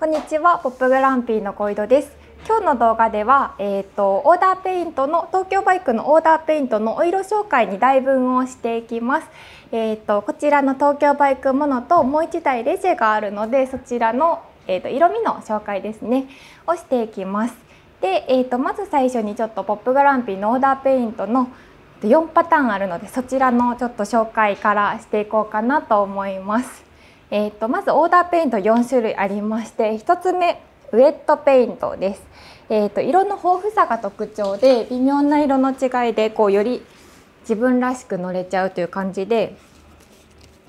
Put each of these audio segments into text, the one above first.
こんにちは、ポップグランピーの小井戸です。今日の動画では、えーと、オーダーペイントの東京バイクのオーダーペイントのお色紹介に大分をしていきます、えーと、こちらの東京バイクものともう1台レジェがあるのでそちらの、えーと、色味の紹介ですねをしていきますで、えー、とまず最初にちょっとポップグランピーのオーダーペイントの4パターンあるのでそちらのちょっと紹介からしていこうかなと思いますえーと、まずオーダーペイント4種類ありまして1つ目ウェットペイントです、えーと、と色の豊富さが特徴で微妙な色の違いでこうより自分らしく乗れちゃうという感じで、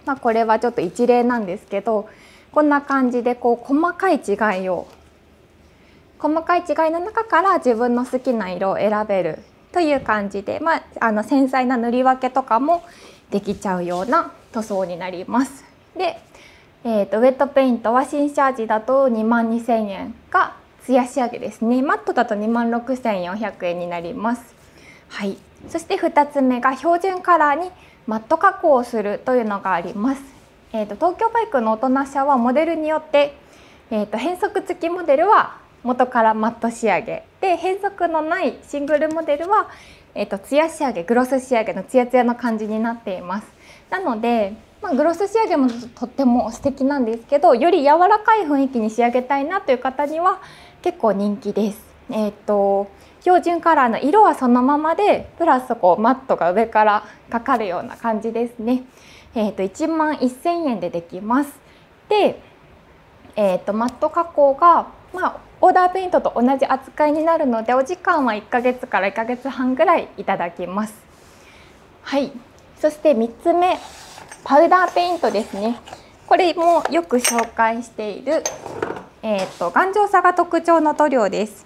まあ、これはちょっと一例なんですけどこんな感じでこう細かい違いを細かい違いの中から自分の好きな色を選べるという感じで、まあ、あの繊細な塗り分けとかもできちゃうような塗装になります。でえーと、ウェットペイントは新車味だと2万2000円が艶仕上げですねマットだと2万6400円になりますはいそして2つ目が標準カラーにマット加工をするというのがあります、えーと、東京バイクの大人車はモデルによって、えーと、変速付きモデルは元からマット仕上げで変速のないシングルモデルは、えー、と艶仕上げグロス仕上げのツヤツヤの感じになっていますなので、まあ、グロス仕上げもとっても素敵なんですけどより柔らかい雰囲気に仕上げたいなという方には結構人気です。えーと、標準カラーの色はそのままでプラスこうマットが上からかかるような感じですね。えーと、と1万1000円でできます。で、えーと、とマット加工が、まあ、オーダーペイントと同じ扱いになるのでお時間は1ヶ月から1ヶ月半ぐらいいただきます。はいそして3つ目パウダーペイントですねこれもよく紹介している、えーと、頑丈さが特徴の塗料です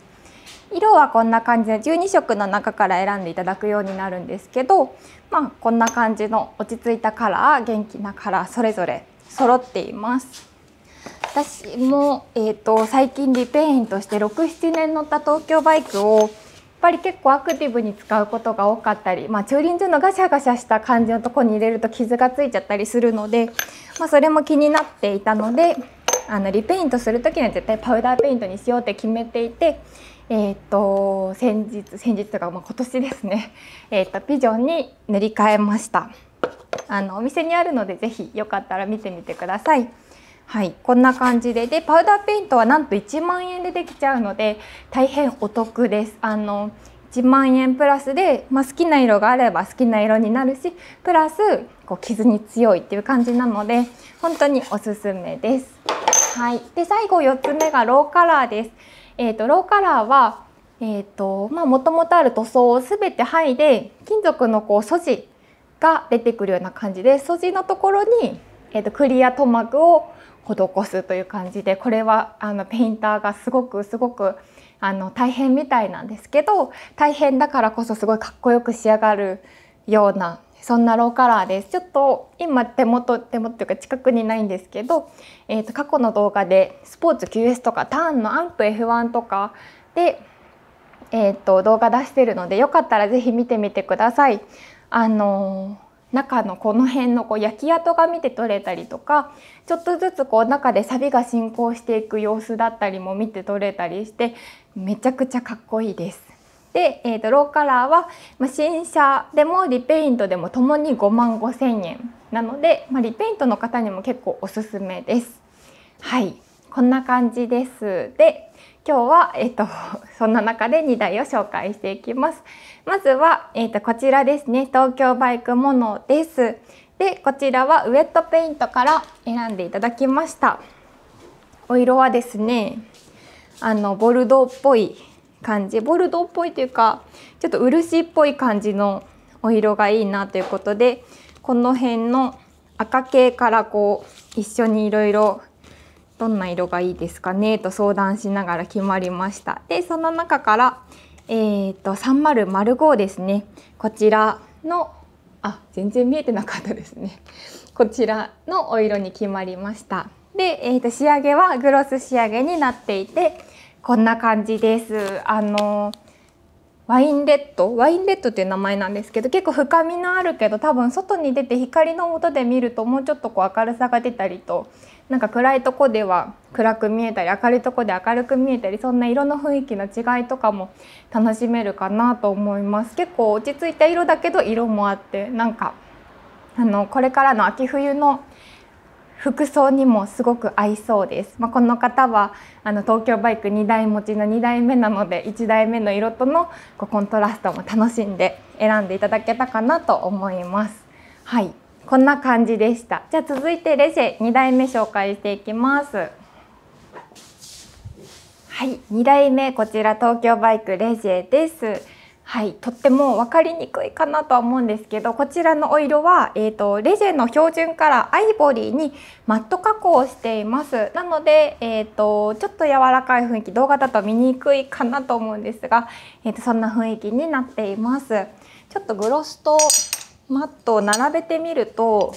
色はこんな感じで12色の中から選んでいただくようになるんですけど、まあ、こんな感じの落ち着いたカラー元気なカラーそれぞれ揃っています私も、えーと最近リペイントして67年乗った東京バイクをぱり結構アクティブに使うことが多かったり、まあ、駐輪場のガシャガシャした感じのとこに入れると傷がついちゃったりするので、まあ、それも気になっていたのであのリペイントする時には絶対パウダーペイントにしようって決めていて。えーと、先日先日とか、まあ、今年ですね、えーと、ピジョンに塗り替えましたあのお店にあるので是非よかったら見てみてください。はい、こんな感じででパウダーペイントはなんと1万円でできちゃうので大変お得です。あの1万円プラスで、まあ、好きな色があれば好きな色になるしプラスこう傷に強いっていう感じなので本当におすすめです。はい、で最後4つ目がローカラーです。えーと、ローカラーはえーとまあ、もともとある塗装をすべて剥いで金属のこう素地が出てくるような感じで素地のところに、えーとクリア塗膜を施すという感じでこれはあのペインターがすごくすごくあの大変みたいなんですけど大変だからこそすごいかっこよく仕上がるようなそんなローカラーですちょっと今手元手元っていうか近くにないんですけど、えー、と過去の動画でスポーツ QS とかターンのアンプ F1 とかで、えー、と動画出してるのでよかったら是非見てみてください。あの中のこの辺のこう焼き跡が見て取れたりとかちょっとずつこう中でサビが進行していく様子だったりも見て取れたりしてめちゃくちゃかっこいいです。で、えー、とローカラーは、まあ、新車でもリペイントでもともに5万5千円なので、まあ、リペイントの方にも結構おすすめです。はいこんな感じです。で今日は、えっと、そんな中で2台を紹介していきます。まずは、えっと、こちらですね。東京バイクモノです。で、こちらはウェットペイントから選んでいただきました。お色はですね、あの、ボルドーっぽい感じ。ボルドーっぽいというか、ちょっと漆っぽい感じのお色がいいなということで、この辺の赤系からこう、一緒にいろいろどんな色がいいですかねと相談しながら決まりましたでその中から、えーと、3005ですねこちらのあ全然見えてなかったですね こちらのお色に決まりましたで、えーと、と仕上げはグロス仕上げになっていてこんな感じですあのワインレッドワインレッドっていう名前なんですけど結構深みのあるけど多分外に出て光の下で見るともうちょっとこう明るさが出たりとなんか暗いとこでは暗く見えたり明るいとこで明るく見えたりそんな色の雰囲気の違いとかも楽しめるかなと思います結構落ち着いた色だけど色もあってなんかあのこれからの秋冬の服装にもすごく合いそうです。まあ、この方はあの東京バイク2台持ちの2台目なので1台目の色とのこうコントラストも楽しんで選んでいただけたかなと思います。はい、こんな感じでしたじゃあ続いてレジ2代目紹介していきますはい2代目こちら東京バイクレジェですはい、とっても分かりにくいかなとは思うんですけどこちらのお色は、えーと、レジェの標準からアイボリーにマット加工をしていますなので、えーと、ちょっと柔らかい雰囲気動画だと見にくいかなと思うんですが、えーとそんな雰囲気になっていますちょっとグロスとマットを並べてみると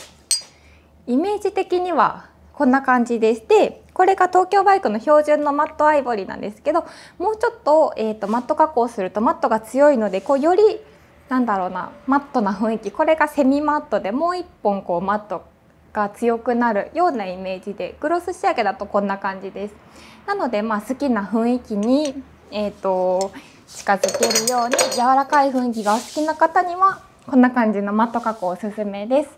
イメージ的にはこんな感じです。でこれが東京バイクの標準のマットアイボリーなんですけどもうちょっと,、えーと、マット加工するとマットが強いのでこうよりなんだろうなマットな雰囲気これがセミマットでもう1本こうマットが強くなるようなイメージでグロス仕上げだとこんな感じです。なのでまあ好きな雰囲気に、えーと近づけるように柔らかい雰囲気がお好きな方にはこんな感じのマット加工おすすめです。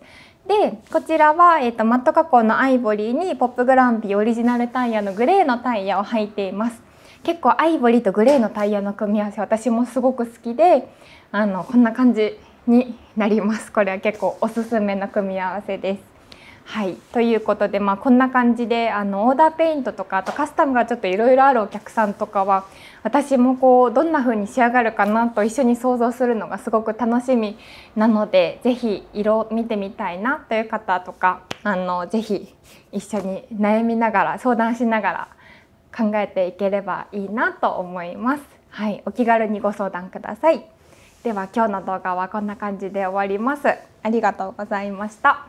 でこちらは、えーと、マット加工のアイボリーにポップグランピーオリジナルタイヤのグレーのタイヤを履いています。結構アイボリーとグレーのタイヤの組み合わせ私もすごく好きであのこんな感じになりますこれは結構おすすめの組み合わせですはい、ということで、まあ、こんな感じであのオーダーペイントとかあとカスタムがちょっといろいろあるお客さんとかは私もこうどんな風に仕上がるかなと一緒に想像するのがすごく楽しみなので是非色を見てみたいなという方とかあの是非一緒に悩みながら相談しながら考えていければいいなと思います。はい、お気軽にご相談ください。では今日の動画はこんな感じで終わります。ありがとうございました。